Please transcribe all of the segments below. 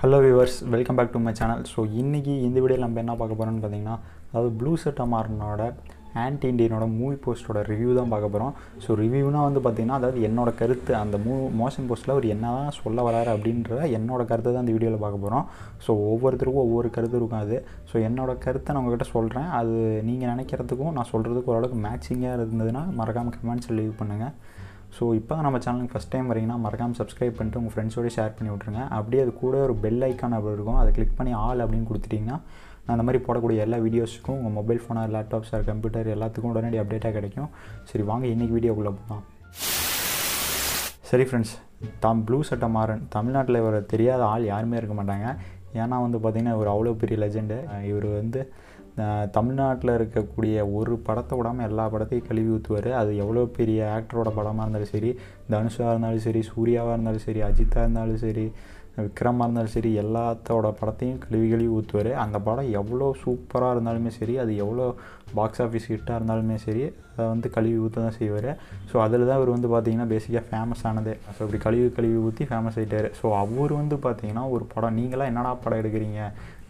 hello viewers welcome back to my channel so இன்றைக்கி இந்த வீடியோவில் நம்ம என்ன பார்க்க போகிறோம்னு பார்த்தீங்கன்னா அதாவது ப்ளூ செட் அமாரனோட ஆன்டி இண்டியனோட மூவி போஸ்டோட ரிவ்யூ தான் பார்க்க போகிறோம் ஸோ ரிவ்யூனா வந்து பார்த்திங்கன்னா அதாவது என்னோட கருத்து அந்த மூ மோஷன் போஸ்ட்டில் அவர் என்ன தான் சொல்ல வராரு அப்படின்ற என்னோட கருத்தை தான் அந்த வீடியோவில் பார்க்க போகிறோம் ஸோ ஒவ்வொருத்தருக்கும் ஒவ்வொரு கருத்து இருக்கும் அது ஸோ என்னோட கருத்தை நான் உங்ககிட்ட சொல்கிறேன் அது நீங்கள் நினைக்கிறதுக்கும் நான் சொல்கிறதுக்கும் ஓரளவுக்கு மேட்சிங்காக இருந்ததுன்னா மறக்காமல் கமெண்ட்ஸில் லீவ் பண்ணுங்கள் ஸோ இப்போ நம்ம சேனலுக்கு ஃபஸ்ட் டைம் வரீங்கன்னா மறக்காமல் சப்ஸ்கிரைப் பண்ணிட்டு உங்கள் ஃப்ரெண்ட்ஸோடய ஷேர் பண்ணி விட்ருங்க அப்படியே அது கூட ஒரு பெல் ஐக்கான் அப்படி இருக்கும் அதை கிளிக் பண்ணி ஆல் அப்படின்னு கொடுத்துட்டிங்கன்னா நான் அந்த மாதிரி போடக்கூடிய எல்லா வீடியோஸுக்கும் உங்கள் மொபைல் ஃபோனாக லேப்டாப்ஸ் ஆர் கம்ப்யூட்டர் எல்லாத்துக்கும் உடனடி அப்டேட்டாக கிடைக்கும் சரி வாங்க இன்றைக்கி வீடியோக்குள்ளே போகலாம் சரி ஃப்ரெண்ட்ஸ் தாம் ப்ளூ சட்டை மாறன் தமிழ்நாட்டில் இவர் தெரியாத ஆள் யாருமே இருக்க மாட்டாங்க ஏன்னா வந்து பார்த்திங்கன்னா இவர் அவ்வளோ பெரிய லெஜெண்டு இவர் வந்து தமிழ்நாட்டில் இருக்கக்கூடிய ஒரு படத்தை விடாமல் எல்லா படத்தையும் கழுவி ஊற்றுவார் அது எவ்வளோ பெரிய ஆக்டரோட படமாக இருந்தாலும் சரி தனுஷாக இருந்தாலும் சரி சூர்யாவாக இருந்தாலும் சரி அஜித்தாக இருந்தாலும் சரி விக்ரமாக இருந்தாலும் சரி எல்லாத்தோட படத்தையும் கழுவி கழுவி ஊற்றுவார் அந்த படம் எவ்வளோ சூப்பராக இருந்தாலுமே சரி அது எவ்வளோ பாக்ஸ் ஆஃபீஸ் ஹிட்டாக இருந்தாலுமே சரி அதை வந்து கழுவி ஊற்ற தான் செய்வார் ஸோ அதில் தான் அவர் வந்து பார்த்திங்கன்னா பேசிக்காக ஃபேமஸ் ஆனது ஸோ இப்படி கழுவி கழுவி ஊற்றி ஃபேமஸ் ஆகிட்டார் ஸோ அவர் வந்து பார்த்திங்கன்னா ஒரு படம் நீங்களாம் என்னடா படம் எடுக்கிறீங்க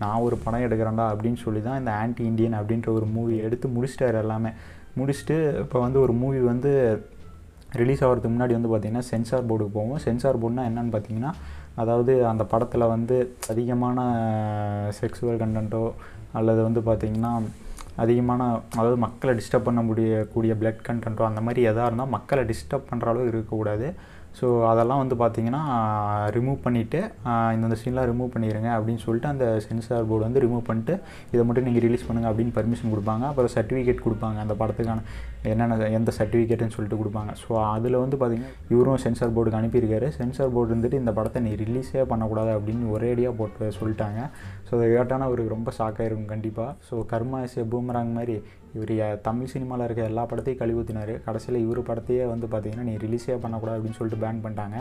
நான் ஒரு படம் எடுக்கிறேன்டா அப்படின்னு சொல்லி தான் இந்த ஆன்டி இண்டியன் அப்படின்ற ஒரு மூவி எடுத்து முடிச்சிட்டார் எல்லாமே முடிச்சுட்டு இப்போ வந்து ஒரு மூவி வந்து ரிலீஸ் ஆகிறதுக்கு முன்னாடி வந்து பார்த்திங்கன்னா சென்சார் போர்டுக்கு போவோம் சென்சார் போர்டுனால் என்னென்னு பார்த்தீங்கன்னா அதாவது அந்த படத்தில் வந்து அதிகமான செக்ஸுவல் கண்டென்ட்டோ அல்லது வந்து பார்த்திங்கன்னா அதிகமான அதாவது மக்களை டிஸ்டர்ப் பண்ண முடியக்கூடிய பிளட் கண்டென்ட்டோ அந்த மாதிரி எதாக இருந்தால் மக்களை டிஸ்டர்ப் பண்ணுற அளவு இருக்கக்கூடாது ஸோ அதெல்லாம் வந்து பார்த்தீங்கன்னா ரிமூவ் பண்ணிவிட்டு இந்தந்த சீன்லாம் ரிமூவ் பண்ணிடுங்க அப்படின்னு சொல்லிட்டு அந்த சென்சார் போர்டு வந்து ரிமூவ் பண்ணிட்டு இதை மட்டும் நீங்கள் ரிலீஸ் பண்ணுங்கள் அப்படின்னு பர்மிஷன் கொடுப்பாங்க அப்புறம் சர்டிஃபிகேட் கொடுப்பாங்க அந்த படத்துக்கான என்னென்ன எந்த சர்டிஃபிகேட்டுன்னு சொல்லிட்டு கொடுப்பாங்க ஸோ அதில் வந்து பார்த்திங்கன்னா இவரும் சென்சார் போர்டுக்கு அனுப்பியிருக்காரு சென்சார் போர்டு இருந்துட்டு இந்த படத்தை நீ ரிலீஸே பண்ணக்கூடாது அப்படின்னு ஒரேடியாக போட்டு சொல்லிட்டாங்க ஸோ அதை கேட்டானா அவருக்கு ரொம்ப ஷாக்காக இருக்கும் கண்டிப்பாக ஸோ கர்மா பூமராங் மாதிரி இவர் தமிழ் சினிமாவில் இருக்க எல்லா படத்தையும் கழிவுத்தினார் கடைசியில் இவர் படத்தையே வந்து பார்த்திங்கன்னா நீ ரிலீஸே பண்ணக்கூடாது அப்படின்னு சொல்லிட்டு பேன் பண்ணிட்டாங்க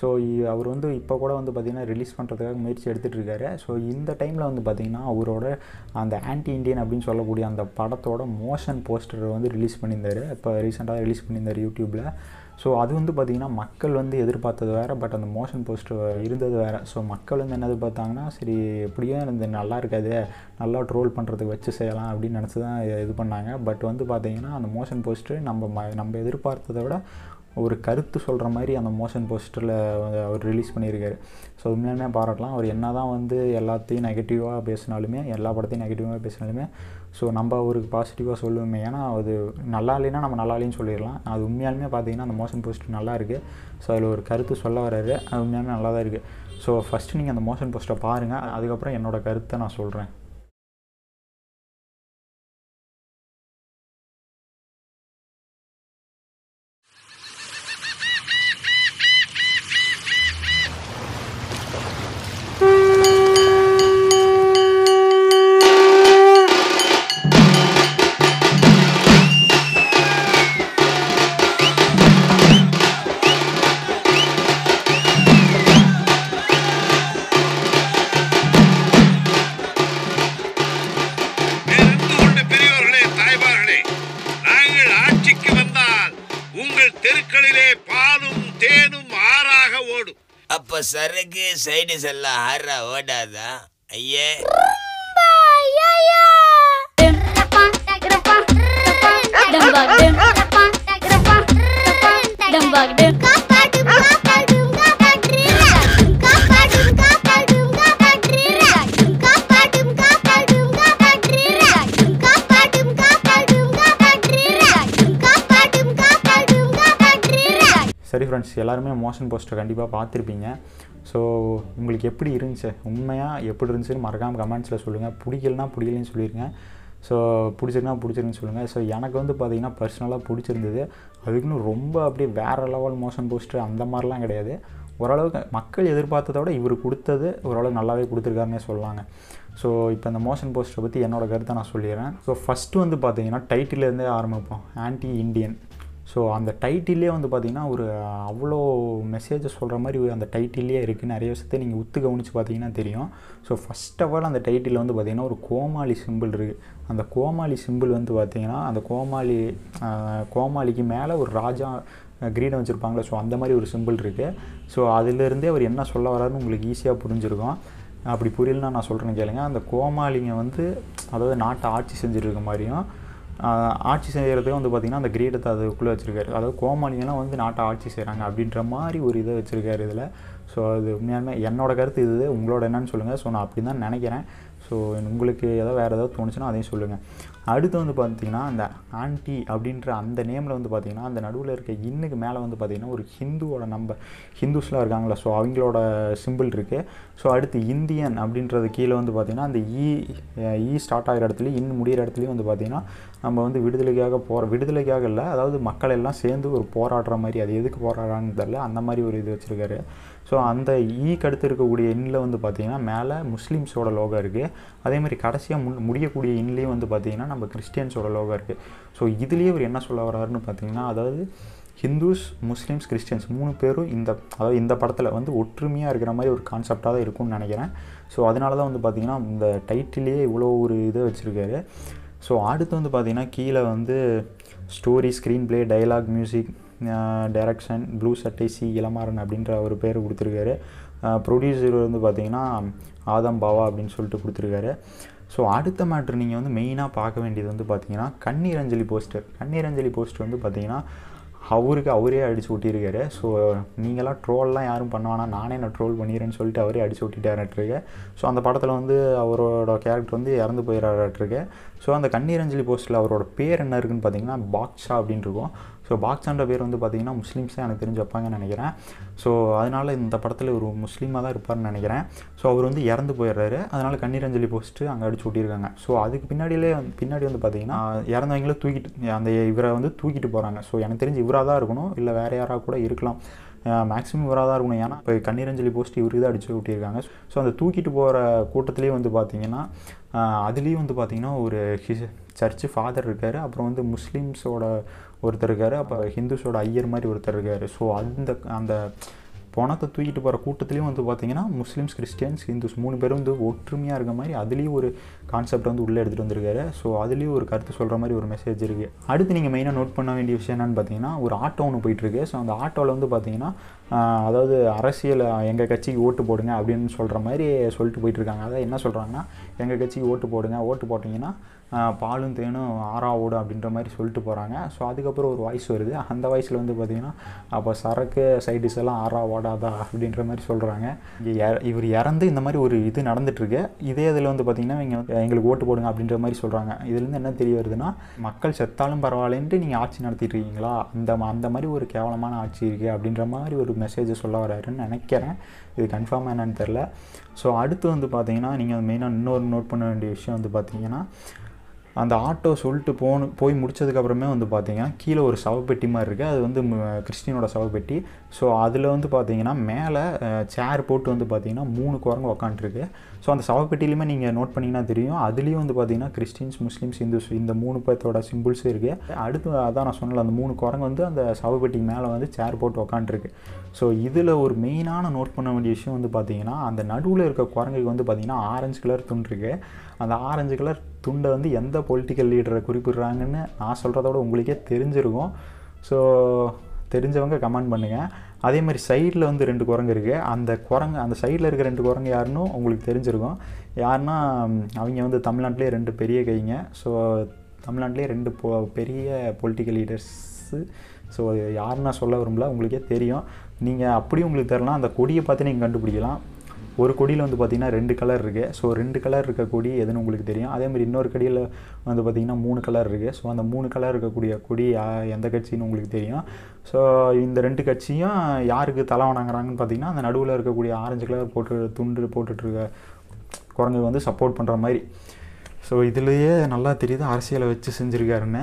ஸோ அவர் வந்து இப்போ கூட வந்து பார்த்திங்கன்னா ரிலீஸ் பண்ணுறதுக்காக முயற்சி எடுத்துகிட்டு இருக்காரு ஸோ இந்த டைமில் வந்து பார்த்திங்கன்னா அவரோட அந்த ஆன்டி இண்டியன் அப்படின்னு சொல்லக்கூடிய அந்த படத்தோட மோஷன் போஸ்டர் வந்து ரிலீஸ் பண்ணியிருந்தார் இப்போ ரீசெண்டாக ரிலீஸ் பண்ணியிருந்தார் யூடியூப்பில் ஸோ அது வந்து பார்த்திங்கன்னா மக்கள் வந்து எதிர்பார்த்தது வேறு பட் அந்த மோஷன் போஸ்டர் இருந்தது வேறு ஸோ மக்கள் வந்து என்ன எதிர்பார்த்தாங்கன்னா சரி எப்படியும் இந்த நல்லா இருக்காது நல்லா ட்ரோல் பண்ணுறதுக்கு வச்சு செய்யலாம் அப்படின்னு நினச்சி தான் இது பண்ணாங்க பட் வந்து பார்த்திங்கன்னா அந்த மோஷன் போஸ்டர் நம்ம ம நம்ம எதிர்பார்த்ததை விட ஒரு கருத்து சொல்கிற மாதிரி அந்த மோஷன் போஸ்டரில் அவர் ரிலீஸ் பண்ணியிருக்காரு ஸோ உண்மையிலுமே பாராட்டலாம் அவர் என்ன தான் வந்து எல்லாத்தையும் நெகட்டிவாக பேசினாலுமே எல்லா படத்தையும் நெகட்டிவாக பேசினாலுமே ஸோ நம்ம அவருக்கு பாசிட்டிவாக சொல்லுவோமே ஏன்னா அது நல்லா இல்லைன்னா நம்ம நல்லா இல்லைன்னு சொல்லிடலாம் அது உண்மையாலுமே பார்த்தீங்கன்னா அந்த மோஷன் போஸ்ட் நல்லா இருக்குது ஸோ அதில் ஒரு கருத்து சொல்ல வர்றாரு அது உண்மையாலுமே நல்லா தான் இருக்குது ஸோ ஃபஸ்ட்டு நீங்கள் அந்த மோஷன் போஸ்ட்டை பாருங்கள் அதுக்கப்புறம் என்னோடய கருத்தை நான் சொல்கிறேன் சரக்கு சைடு செல்ல ஆற ஓடாதா ஐயே ஃப்ரெண்ட்ஸ் எல்லாருமே மோஷன் போஸ்டர் கண்டிப்பாக பார்த்துருப்பீங்க ஸோ உங்களுக்கு எப்படி இருந்துச்சு உண்மையாக எப்படி இருந்துச்சுன்னு மறக்காமல் கமெண்ட்ஸில் சொல்லுங்கள் பிடிக்கலனா பிடிக்கலன்னு சொல்லிடுங்க ஸோ பிடிச்சிருக்குன்னா பிடிச்சிருன்னு சொல்லுங்கள் ஸோ எனக்கு வந்து பார்த்தீங்கன்னா பர்சனலாக பிடிச்சிருந்தது அதுக்குன்னு ரொம்ப அப்படியே வேறு லெவல் மோஷன் போஸ்டர் அந்த மாதிரிலாம் கிடையாது ஓரளவுக்கு மக்கள் எதிர்பார்த்ததை விட இவர் கொடுத்தது ஓரளவு நல்லாவே கொடுத்துருக்காருன்னே சொல்லலாங்க ஸோ இப்போ இந்த மோஷன் போஸ்டரை பற்றி என்னோடய கருத்தை நான் சொல்லிடுறேன் ஸோ ஃபஸ்ட்டு வந்து பார்த்திங்கன்னா டைட்டிலேருந்தே ஆரம்பிப்போம் ஆன்டி இண்டியன் ஸோ அந்த டைட்டிலே வந்து பார்த்தீங்கன்னா ஒரு அவ்வளோ மெசேஜை சொல்கிற மாதிரி அந்த டைட்டிலே இருக்குது நிறைய விஷயத்த நீங்கள் உத்து கவனித்து பார்த்தீங்கன்னா தெரியும் ஸோ ஃபஸ்ட் ஆஃப் ஆல் அந்த டைட்டில் வந்து பார்த்திங்கன்னா ஒரு கோமாளி சிம்பிள் இருக்குது அந்த கோமாளி சிம்பிள் வந்து பார்த்திங்கன்னா அந்த கோமாளி கோமாளிக்கு மேலே ஒரு ராஜா கிரீடம் வச்சுருப்பாங்களே ஸோ அந்த மாதிரி ஒரு சிம்பிள் இருக்குது ஸோ அதிலேருந்தே அவர் என்ன சொல்ல வராருன்னு உங்களுக்கு ஈஸியாக புரிஞ்சிருக்கும் அப்படி புரியலன்னா நான் சொல்கிறேன்னு கேளுங்க அந்த கோமாளிங்க வந்து அதாவது நாட்டை ஆட்சி செஞ்சுருக்க இருக்க மாதிரியும் ஆட்சி செய்கிறதே வந்து பார்த்திங்கன்னா அந்த கிரீடத்தை அதுக்குள்ளே வச்சுருக்காரு அதாவது கோமாளிங்கெல்லாம் வந்து நாட்டை ஆட்சி செய்கிறாங்க அப்படின்ற மாதிரி ஒரு இதை வச்சுருக்காரு இதில் ஸோ அது உண்மையான என்னோடய கருத்து இது உங்களோட என்னன்னு சொல்லுங்கள் ஸோ நான் அப்படி தான் நினைக்கிறேன் ஸோ உங்களுக்கு ஏதாவது வேறு ஏதாவது தோணுச்சுன்னா அதையும் சொல்லுங்கள் அடுத்து வந்து பார்த்திங்கன்னா அந்த ஆண்டி அப்படின்ற அந்த நேமில் வந்து பார்த்திங்கன்னா அந்த நடுவில் இருக்க இன்னுக்கு மேலே வந்து பார்த்திங்கன்னா ஒரு ஹிந்துவோட நம்ப ஹிந்துஸ்லாம் இருக்காங்களா ஸோ அவங்களோட சிம்பிள் இருக்குது ஸோ அடுத்து இந்தியன் அப்படின்றது கீழே வந்து பார்த்திங்கன்னா அந்த ஈ இ ஸ்டார்ட் ஆகிற இடத்துலையும் இன் முடிகிற இடத்துலையும் வந்து பார்த்திங்கன்னா நம்ம வந்து விடுதலைக்காக போகிற விடுதலைக்காக இல்லை அதாவது மக்கள் எல்லாம் சேர்ந்து ஒரு போராடுற மாதிரி அது எதுக்கு போராடுறான்னு தெரில அந்த மாதிரி ஒரு இது வச்சுருக்காரு ஸோ அந்த ஈக்கு e அடுத்து இருக்கக்கூடிய இன்னில் வந்து பார்த்திங்கன்னா மேலே முஸ்லீம்ஸோட லோகோ இருக்குது அதே மாதிரி கடைசியாக மு முடியக்கூடிய இன்லேயும் வந்து பார்த்திங்கன்னா நம்ம நம்ம கிறிஸ்டியன்ஸோட லோகம் இருக்குது ஸோ இதுலேயே இவர் என்ன சொல்ல வர்றாருன்னு பார்த்தீங்கன்னா அதாவது ஹிந்துஸ் முஸ்லீம்ஸ் கிறிஸ்டியன்ஸ் மூணு பேரும் இந்த அதாவது இந்த படத்தில் வந்து ஒற்றுமையாக இருக்கிற மாதிரி ஒரு கான்செப்டாக தான் இருக்கும்னு நினைக்கிறேன் ஸோ அதனால தான் வந்து பார்த்திங்கன்னா இந்த டைட்டிலேயே இவ்வளோ ஒரு இதை வச்சுருக்காரு ஸோ அடுத்து வந்து பார்த்திங்கன்னா கீழே வந்து story screenplay dialogue music direction blue Sattai C Ilamaran அப்படின்ற ஒரு பேர் கொடுத்துருக்காரு ப்ரொடியூசர் வந்து பார்த்திங்கன்னா ஆதம் பாவா அப்படின்னு சொல்லிட்டு கொடுத்துருக்காரு ஸோ அடுத்த மேட்ரு நீங்கள் வந்து மெயினாக பார்க்க வேண்டியது வந்து பார்த்தீங்கன்னா கண்ணீரஞ்சலி போஸ்டர் கண்ணீரஞ்சலி அஞ்சலி போஸ்டர் வந்து பார்த்தீங்கன்னா அவருக்கு அவரே அடிச்சு ஊட்டியிருக்காரு ஸோ நீங்களாம் ட்ரோல்லாம் யாரும் பண்ணுவானா நானே நான் ட்ரோல் பண்ணிடுறேன்னு சொல்லிட்டு அவரே அடிச்சு விட்டிட்டாருட்டுருக்கு ஸோ அந்த படத்தில் வந்து அவரோட கேரக்டர் வந்து இறந்து போயிடறாட்டுருக்கு ஸோ அந்த கண்ணீரஞ்சலி போஸ்ட்டில் அவரோட பேர் என்ன இருக்குன்னு பார்த்தீங்கன்னா பாக்ஷா அப்படின்னு இருக்கும் ஸோ பாக்ஸான்ற பேர் வந்து பார்த்திங்கன்னா முஸ்லீம்ஸே எனக்கு தெரிஞ்சு வைப்பாங்கன்னு நினைக்கிறேன் ஸோ அதனால் இந்த படத்தில் ஒரு முஸ்லீமாக தான் இருப்பார்னு நினைக்கிறேன் ஸோ அவர் வந்து இறந்து போயிடுறாரு அதனால் அஞ்சலி போஸ்ட்டு அங்கே அடிச்சு விட்டிருக்காங்க ஸோ அதுக்கு பின்னாடியிலே பின்னாடி வந்து பார்த்தீங்கன்னா இறந்தவங்கள தூக்கிட்டு அந்த இவரை வந்து தூக்கிட்டு போகிறாங்க ஸோ எனக்கு தெரிஞ்சு இவராக தான் இருக்கணும் இல்லை வேறு யாராக கூட இருக்கலாம் மேக்ஸிமம் இவராக தான் இருக்கணும் ஏன்னா இப்போ கண்ணீரஞ்சலி போஸ்ட் இவருக்கு தான் அடித்து விட்டிருக்காங்க ஸோ அந்த தூக்கிட்டு போகிற கூட்டத்துலேயே வந்து பார்த்திங்கன்னா அதுலேயும் வந்து பார்த்திங்கன்னா ஒரு சர்ச்சு ஃபாதர் இருக்கார் அப்புறம் வந்து முஸ்லீம்ஸோட ஒருத்தர் இருக்கார் அப்போ ஹிந்துஸோட ஐயர் மாதிரி ஒருத்தர் இருக்கார் ஸோ அந்த அந்த பணத்தை தூக்கிட்டு போகிற கூட்டத்துலேயும் வந்து பார்த்திங்கன்னா முஸ்லீம்ஸ் கிறிஸ்டியன்ஸ் ஹிந்துஸ் மூணு பேரும் வந்து ஒற்றுமையாக இருக்க மாதிரி அதுலேயும் ஒரு கான்செப்ட் வந்து உள்ளே எடுத்துகிட்டு வந்திருக்காரு ஸோ அதுலேயும் ஒரு கருத்து சொல்கிற மாதிரி ஒரு மெசேஜ் இருக்குது அடுத்து நீங்கள் மெயினாக நோட் பண்ண வேண்டிய விஷயம் என்னென்னு பார்த்தீங்கன்னா ஒரு ஆட்டோ ஒன்று போயிட்டுருக்கு ஸோ அந்த ஆட்டோவில் வந்து பார்த்தீங்கன்னா அதாவது அரசியல் எங்கள் கட்சிக்கு ஓட்டு போடுங்க அப்படின்னு சொல்கிற மாதிரி சொல்லிட்டு போயிட்டுருக்காங்க அதாவது என்ன சொல்கிறாங்கன்னா எங்கள் கட்சிக்கு ஓட்டு போடுங்க ஓட்டு போட்டிங்கன்னா பாலும் தேனும் ஆறா ஓடும் அப்படின்ற மாதிரி சொல்லிட்டு போகிறாங்க ஸோ அதுக்கப்புறம் ஒரு வாய்ஸ் வருது அந்த வாய்ஸில் வந்து பார்த்திங்கன்னா அப்போ சரக்கு சைடிஸ் எல்லாம் ஆறா ஓடாதா அப்படின்ற மாதிரி சொல்கிறாங்க இவர் இறந்து இந்த மாதிரி ஒரு இது நடந்துட்டுருக்கு இதே இதில் வந்து பார்த்திங்கன்னா இங்கே எங்களுக்கு ஓட்டு போடுங்க அப்படின்ற மாதிரி சொல்கிறாங்க இதுலேருந்து என்ன தெரிய வருதுன்னா மக்கள் செத்தாலும் பரவாயில்லன்ட்டு நீங்கள் ஆட்சி நடத்திட்டு இருக்கீங்களா அந்த அந்த மாதிரி ஒரு கேவலமான ஆட்சி இருக்குது அப்படின்ற மாதிரி ஒரு மெசேஜ் சொல்ல வராருன்னு நினைக்கிறேன் இது கன்ஃபார்மாக என்னன்னு தெரில ஸோ அடுத்து வந்து பார்த்தீங்கன்னா நீங்கள் மெயினாக இன்னொரு நோட் பண்ண வேண்டிய விஷயம் வந்து பார்த்தீங்கன்னா அந்த ஆட்டோ சொல்லிட்டு போன போய் முடிச்சதுக்கப்புறமே வந்து பார்த்தீங்கன்னா கீழே ஒரு சவப்பெட்டி மாதிரி இருக்குது அது வந்து கிறிஸ்டினோட சவப்பெட்டி ஸோ அதில் வந்து பார்த்தீங்கன்னா மேலே சேர் போட்டு வந்து பார்த்தீங்கன்னா மூணு குரங்கு உக்காண்ட்ருக்கு ஸோ அந்த சவப்பெட்டிலையுமே நீங்கள் நோட் பண்ணிங்கன்னா தெரியும் அதுலேயும் வந்து பார்த்தீங்கன்னா கிறிஸ்டின்ஸ் முஸ்லீம்ஸ் இந்துஸ் இந்த மூணு பேர்த்தோட சிம்பிள்ஸும் இருக்குது அடுத்து அதான் நான் சொன்னல அந்த மூணு குரங்கு வந்து அந்த சவப்பெட்டி மேலே வந்து சேர் போட்டு உக்காண்ட்ருக்கு ஸோ இதில் ஒரு மெயினான நோட் பண்ண வேண்டிய விஷயம் வந்து பார்த்தீங்கன்னா அந்த நடுவில் இருக்க குரங்குக்கு வந்து பார்த்திங்கன்னா ஆரஞ்சு கலர் துண்டு இருக்குது அந்த ஆரஞ்சு கலர் துண்டை வந்து எந்த பொலிட்டிக்கல் லீடரை குறிப்பிடுறாங்கன்னு நான் சொல்கிறதோட உங்களுக்கே தெரிஞ்சிருக்கும் ஸோ தெரிஞ்சவங்க கமெண்ட் பண்ணுங்கள் அதே மாதிரி சைடில் வந்து ரெண்டு குரங்கு இருக்குது அந்த குரங்கு அந்த சைடில் இருக்கிற ரெண்டு குரங்கு யாருன்னு உங்களுக்கு தெரிஞ்சிருக்கும் யாருன்னா அவங்க வந்து தமிழ்நாட்டிலே ரெண்டு பெரிய கைங்க ஸோ தமிழ்நாட்டிலே ரெண்டு பெரிய பொலிட்டிக்கல் லீடர்ஸு ஸோ யாருன்னா சொல்ல விரும்பல உங்களுக்கே தெரியும் நீங்கள் அப்படியும் உங்களுக்கு தெரியலாம் அந்த கொடியை பார்த்து நீங்கள் கண்டுபிடிக்கலாம் ஒரு கொடியில் வந்து பார்த்திங்கன்னா ரெண்டு கலர் இருக்குது ஸோ ரெண்டு கலர் இருக்க கொடி எதுன்னு உங்களுக்கு தெரியும் மாதிரி இன்னொரு கடியில் வந்து பார்த்திங்கன்னா மூணு கலர் இருக்குது ஸோ அந்த மூணு கலர் இருக்கக்கூடிய கொடி எந்த கட்சின்னு உங்களுக்கு தெரியும் ஸோ இந்த ரெண்டு கட்சியும் யாருக்கு தலை வணங்குறாங்கன்னு பார்த்திங்கன்னா அந்த நடுவில் இருக்கக்கூடிய ஆரஞ்சு கலர் போட்டு துண்டு போட்டுட்ருக்க குரங்கு வந்து சப்போர்ட் பண்ணுற மாதிரி ஸோ இதுலேயே நல்லா தெரியுது அரசியலை வச்சு செஞ்சுருக்காருன்னு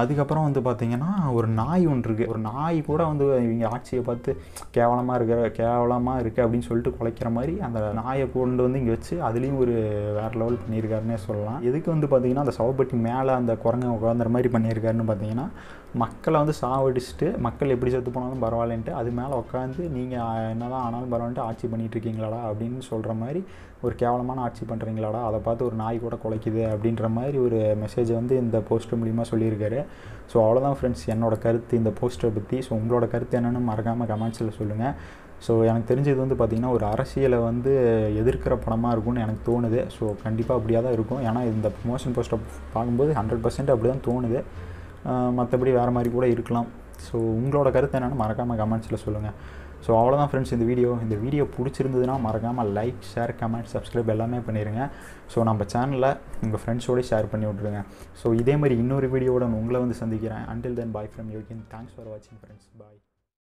அதுக்கப்புறம் வந்து பார்த்திங்கன்னா ஒரு நாய் ஒன்று இருக்குது ஒரு நாய் கூட வந்து இவங்க ஆட்சியை பார்த்து கேவலமாக இருக்கிற கேவலமாக இருக்குது அப்படின்னு சொல்லிட்டு குலைக்கிற மாதிரி அந்த நாயை கொண்டு வந்து இங்கே வச்சு அதுலேயும் ஒரு வேறு லெவல் பண்ணியிருக்காருன்னே சொல்லலாம் எதுக்கு வந்து பார்த்திங்கன்னா அந்த சவப்பட்டி மேலே அந்த குரங்க உட்காந்துற மாதிரி பண்ணியிருக்காருன்னு பார்த்திங்கன்னா மக்களை வந்து சாவடிச்சுட்டு மக்கள் எப்படி செத்து போனாலும் பரவாயில்லன்ட்டு அது மேலே உட்காந்து நீங்கள் என்ன தான் ஆனாலும் பரவாயில்ட்டு ஆட்சி பண்ணிகிட்ருக்கீங்களாடா அப்படின்னு சொல்கிற மாதிரி ஒரு கேவலமான ஆட்சி பண்ணுறீங்களாடா அதை பார்த்து ஒரு நாய் கூட குலைக்குது அப்படின்ற மாதிரி ஒரு மெசேஜ் வந்து இந்த போஸ்ட் மூலிமா சொல்லியிருக்காரு ஸோ அவ்வளோதான் ஃப்ரெண்ட்ஸ் என்னோடய கருத்து இந்த போஸ்ட்டை பற்றி ஸோ உங்களோட கருத்து என்னென்னு மறக்காமல் கமெண்ட்ஸில் சொல்லுங்கள் ஸோ எனக்கு தெரிஞ்சது வந்து பார்த்திங்கன்னா ஒரு அரசியலை வந்து எதிர்க்கிற படமாக இருக்கும்னு எனக்கு தோணுது ஸோ கண்டிப்பாக அப்படியாக தான் இருக்கும் ஏன்னா இந்த மோஷன் போஸ்ட்டை பார்க்கும்போது ஹண்ட்ரட் பர்சன்ட் அப்படி தான் தோணுது மற்றபடி வேறு மாதிரி கூட இருக்கலாம் ஸோ உங்களோட கருத்து என்னென்னு மறக்காமல் கமெண்ட்ஸில் சொல்லுங்கள் ஸோ அவ்வளோதான் ஃப்ரெண்ட்ஸ் இந்த வீடியோ இந்த வீடியோ பிடிச்சிருந்ததுன்னா மறக்காமல் லைக் ஷேர் கமெண்ட் சப்ஸ்கிரைப் எல்லாமே பண்ணிடுங்க ஸோ நம்ம சேனலில் உங்கள் ஃப்ரெண்ட்ஸோடய ஷேர் பண்ணி விட்ருங்க ஸோ இதே மாதிரி இன்னொரு வீடியோட உங்களை வந்து சந்திக்கிறேன் until then bye from Yogin thanks for வாட்சிங் ஃப்ரெண்ட்ஸ் பாய்